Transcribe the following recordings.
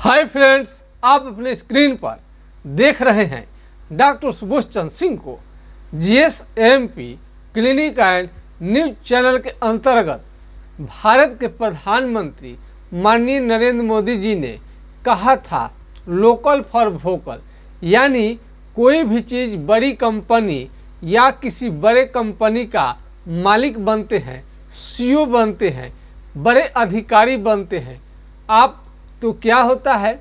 hi friends आप अपने screen पर देख रहे हैं डॉक्टर सुभाष चंद सिंह को GSMP clinic and news channel के अंतर्गत भारत के प्रधानमंत्री माननीय नरेंद्र मोदी जी ने कहा था लोकल फॉर वोकल यानी कोई भी चीज़ बड़ी कंपनी या किसी बड़े कंपनी का मालिक बनते हैं सीईओ बनते हैं बड़े अधिकारी बनते हैं आप तो क्या होता है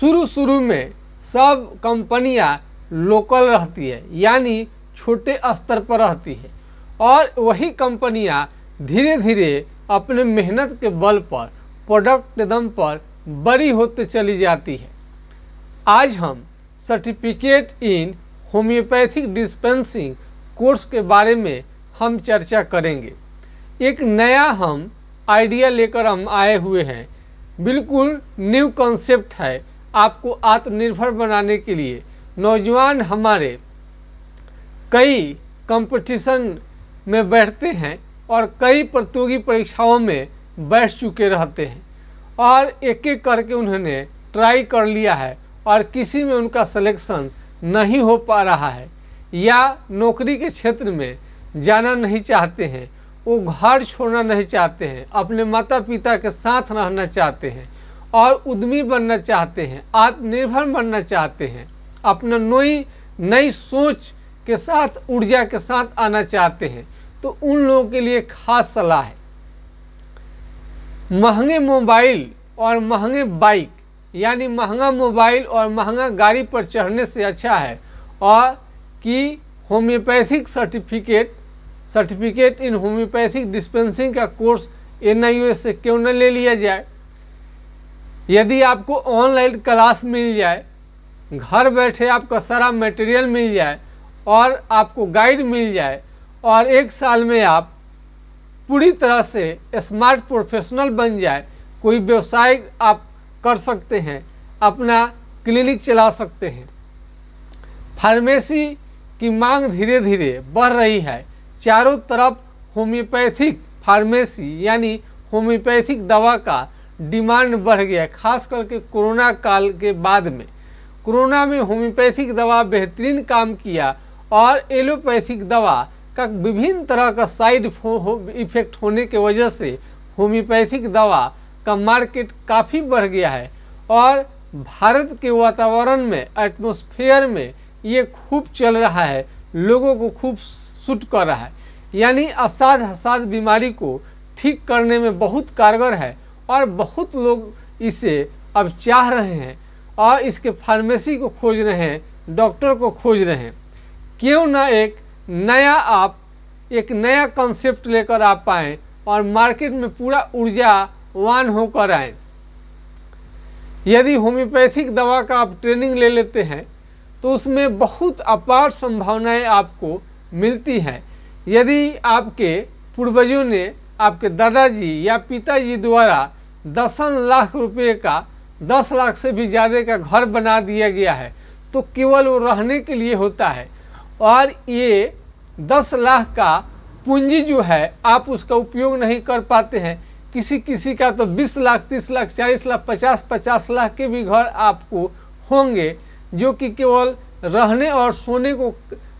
शुरू शुरू में सब कंपनियां लोकल रहती है यानी छोटे स्तर पर रहती है और वही कंपनियां धीरे धीरे अपने मेहनत के बल पर प्रोडक्ट दम पर बड़ी होते चली जाती है आज हम certificate in homeopathic dispensing course के बारे में हम चर्चा करेंगे एक नया हम आइडिया लेकर हम आए हुए हैं बिल्कुल न्यू कॉन्सेप्ट है आपको आत्मनिर्भर बनाने के लिए नौजवान हमारे कई कंपटीशन में बैठते हैं और कई प्रतियोगी परीक्षाओं में बैठ चुके रहते हैं और एक एक करके उन्होंने ट्राई कर लिया है और किसी में उनका सिलेक्शन नहीं हो पा रहा है या नौकरी के क्षेत्र में जाना नहीं चाहते हैं वो घर छोड़ना नहीं चाहते हैं अपने माता पिता के साथ रहना चाहते हैं और उद्यमी बनना चाहते हैं आत्मनिर्भर बनना चाहते हैं अपना नई नई सोच के साथ ऊर्जा के साथ आना चाहते हैं तो उन लोगों के लिए खास सलाह है महंगे मोबाइल और महंगे बाइक यानी महंगा मोबाइल और महंगा गाड़ी पर चढ़ने से अच्छा है और कि homeopathic certificate certificate in homeopathic dispensing का कोर्स एन से क्यों न ले लिया जाए यदि आपको ऑनलाइन क्लास मिल जाए घर बैठे आपका सारा मटेरियल मिल जाए और आपको गाइड मिल जाए और एक साल में आप पूरी तरह से स्मार्ट प्रोफेशनल बन जाए कोई व्यवसाय आप कर सकते हैं अपना क्लिनिक चला सकते हैं फार्मेसी की मांग धीरे धीरे बढ़ रही है चारों तरफ होम्योपैथिक फार्मेसी यानी होम्योपैथिक दवा का डिमांड बढ़ गया खास करके कोरोना काल के बाद में कोरोना में होम्योपैथिक दवा बेहतरीन काम किया और एलोपैथिक दवा का विभिन्न तरह का साइड इफेक्ट होने के वजह से होम्योपैथिक दवा का मार्केट काफ़ी बढ़ गया है और भारत के वातावरण में एटमोसफेयर में ये खूब चल रहा है लोगों को खूब सूट कर रहा है यानी असाध असाध बीमारी को ठीक करने में बहुत कारगर है और बहुत लोग इसे अब चाह रहे हैं और इसके फार्मेसी को खोज रहे हैं डॉक्टर को खोज रहे हैं क्यों ना एक नया आप एक नया कंसेप्ट लेकर आ पाएँ और मार्केट में पूरा ऊर्जावान होकर आए यदि होम्योपैथिक दवा का आप ट्रेनिंग ले लेते हैं तो उसमें बहुत अपार संभावनाएं आपको मिलती हैं यदि आपके पूर्वजों ने आपके दादाजी या पिताजी द्वारा दसन लाख रुपए का दस लाख से भी ज़्यादा का घर बना दिया गया है तो केवल वो रहने के लिए होता है और ये दस लाख का पूंजी जो है आप उसका उपयोग नहीं कर पाते हैं किसी किसी का तो बीस लाख तीस लाख चालीस लाख पचास पचास लाख के भी घर आपको होंगे जो कि केवल रहने और सोने को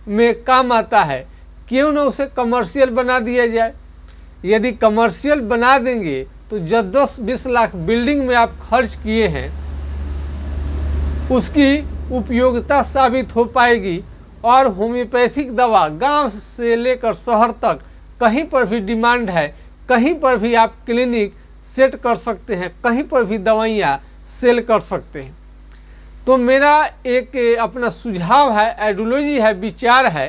में काम आता है क्यों ना उसे कमर्शियल बना दिया जाए यदि कमर्शियल बना देंगे तो जो दस बीस लाख बिल्डिंग में आप खर्च किए हैं उसकी उपयोगिता साबित हो पाएगी और होम्योपैथिक दवा गांव से लेकर शहर तक कहीं पर भी डिमांड है कहीं पर भी आप क्लिनिक सेट कर सकते हैं कहीं पर भी दवाइयाँ सेल कर सकते हैं तो मेरा एक अपना सुझाव है आइडियोलॉजी है विचार है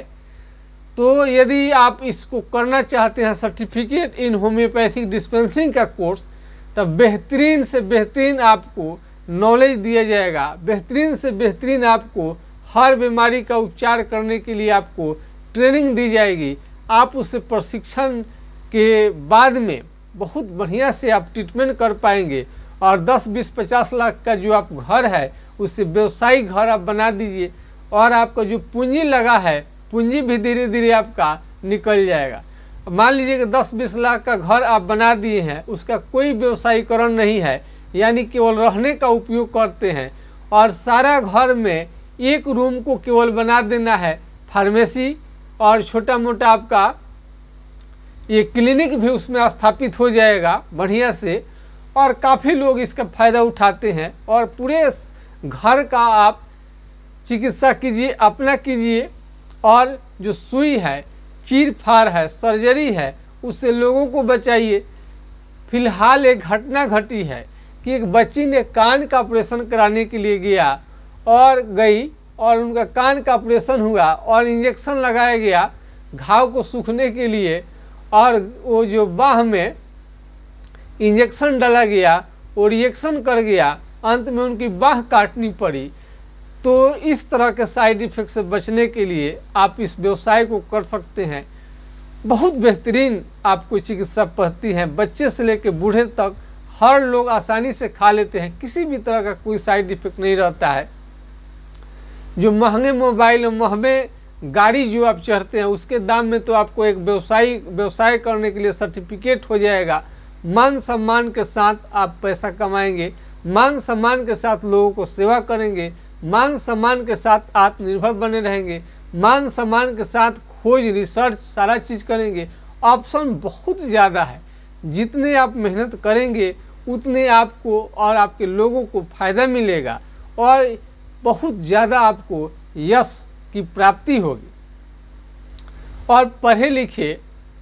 तो यदि आप इसको करना चाहते हैं सर्टिफिकेट इन होम्योपैथिक डिस्पेंसिंग का कोर्स तब बेहतरीन से बेहतरीन आपको नॉलेज दिया जाएगा बेहतरीन से बेहतरीन आपको हर बीमारी का उपचार करने के लिए आपको ट्रेनिंग दी जाएगी आप उस प्रशिक्षण के बाद में बहुत बढ़िया से आप ट्रीटमेंट कर पाएंगे और 10 20 50 लाख का जो आप घर है उससे व्यवसायिक घर आप बना दीजिए और आपका जो पूंजी लगा है पूंजी भी धीरे धीरे आपका निकल जाएगा मान लीजिए कि दस बीस लाख का घर आप बना दिए हैं उसका कोई व्यवसायीकरण नहीं है यानी केवल रहने का उपयोग करते हैं और सारा घर में एक रूम को केवल बना देना है फार्मेसी और छोटा मोटा आपका ये क्लिनिक भी उसमें स्थापित हो जाएगा बढ़िया से और काफ़ी लोग इसका फ़ायदा उठाते हैं और पूरे घर का आप चिकित्सा कीजिए अपना कीजिए और जो सुई है चीरफार है सर्जरी है उससे लोगों को बचाइए फिलहाल एक घटना घटी है कि एक बच्ची ने कान का ऑपरेशन कराने के लिए गया और गई और उनका कान का ऑपरेशन हुआ और इंजेक्शन लगाया गया घाव को सूखने के लिए और वो जो बाह में इंजेक्शन डाला गया वो रिएक्शन कर गया अंत में उनकी बाह काटनी पड़ी तो इस तरह के साइड इफ़ेक्ट से बचने के लिए आप इस व्यवसाय को कर सकते हैं बहुत बेहतरीन आपको चिकित्सा पढ़ती है बच्चे से लेकर बूढ़े तक हर लोग आसानी से खा लेते हैं किसी भी तरह का कोई साइड इफ़ेक्ट नहीं रहता है जो महंगे मोबाइल और महंगे गाड़ी जो आप चढ़ते हैं उसके दाम में तो आपको एक व्यवसायी व्यवसाय करने के लिए सर्टिफिकेट हो जाएगा मान सम्मान के साथ आप पैसा कमाएंगे मान सम्मान के साथ लोगों को सेवा करेंगे मान सम्मान के साथ आत्मनिर्भर बने रहेंगे मान सम्मान के साथ खोज रिसर्च सारा चीज़ करेंगे ऑप्शन बहुत ज़्यादा है जितने आप मेहनत करेंगे उतने आपको और आपके लोगों को फ़ायदा मिलेगा और बहुत ज़्यादा आपको यश की प्राप्ति होगी और पढ़े लिखे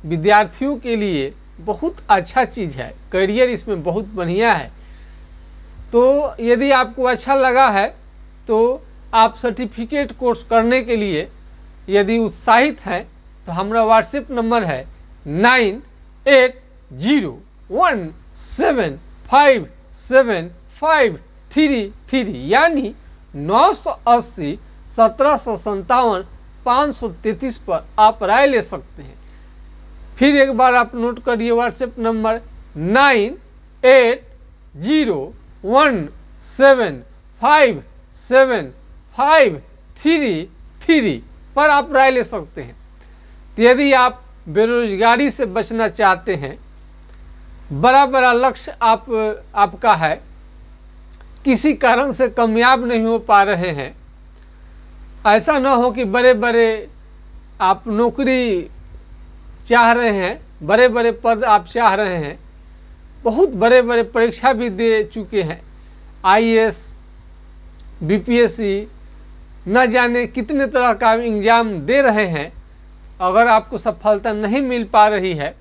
विद्यार्थियों के लिए बहुत अच्छा चीज़ है करियर इसमें बहुत बढ़िया है तो यदि आपको अच्छा लगा है तो आप सर्टिफिकेट कोर्स करने के लिए यदि उत्साहित हैं तो हमारा व्हाट्सएप नंबर है nine eight zero one seven five seven five three three यानी नौ सौ अस्सी सत्रह सौ सत्तावन पाँच सौ तैंतीस पर आप राय ले सकते हैं फिर एक बार आप नोट करिए WhatsApp number nine eight zero one seven five seven five three three पर आप राय ले सकते हैं तो यदि आप बेरोजगारी से बचना चाहते हैं बड़ा बड़ा लक्ष्य आप आपका है किसी कारण से कामयाब नहीं हो पा रहे हैं ऐसा ना हो कि बड़े बड़े आप नौकरी चाह रहे हैं बड़े बड़े पद आप चाह रहे हैं बहुत बड़े बड़े परीक्षा भी दे चुके हैं आईएएस, बीपीएससी, न जाने कितने तरह का एग्ज़ाम दे रहे हैं अगर आपको सफलता नहीं मिल पा रही है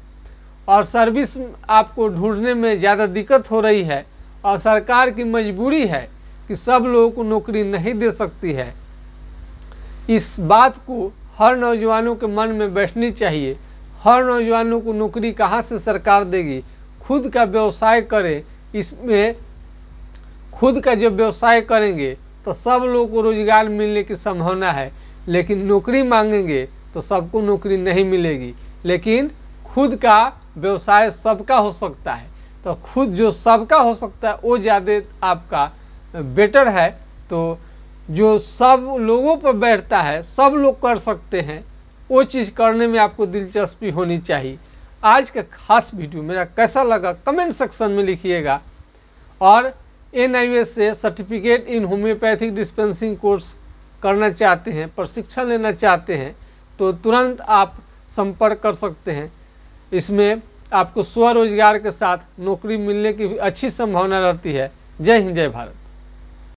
और सर्विस आपको ढूंढने में ज़्यादा दिक्कत हो रही है और सरकार की मजबूरी है कि सब लोगों को नौकरी नहीं दे सकती है इस बात को हर नौजवानों के मन में बैठनी चाहिए हर नौजवानों को नौकरी कहाँ से सरकार देगी खुद का व्यवसाय करें इसमें खुद का जो व्यवसाय करेंगे तो सब लोगों को रोजगार मिलने की संभावना है लेकिन नौकरी मांगेंगे तो सबको नौकरी नहीं मिलेगी लेकिन खुद का व्यवसाय सबका हो सकता है तो खुद जो सबका हो सकता है वो ज़्यादा आपका बेटर है तो जो सब लोगों पर बैठता है सब लोग कर सकते हैं वो चीज़ करने में आपको दिलचस्पी होनी चाहिए आज का खास वीडियो मेरा कैसा लगा कमेंट सेक्शन में लिखिएगा और एन से certificate in homeopathic dispensing course करना चाहते हैं प्रशिक्षण लेना चाहते हैं तो तुरंत आप संपर्क कर सकते हैं इसमें आपको स्वरोजगार के साथ नौकरी मिलने की भी अच्छी संभावना रहती है जय हिंद जय भारत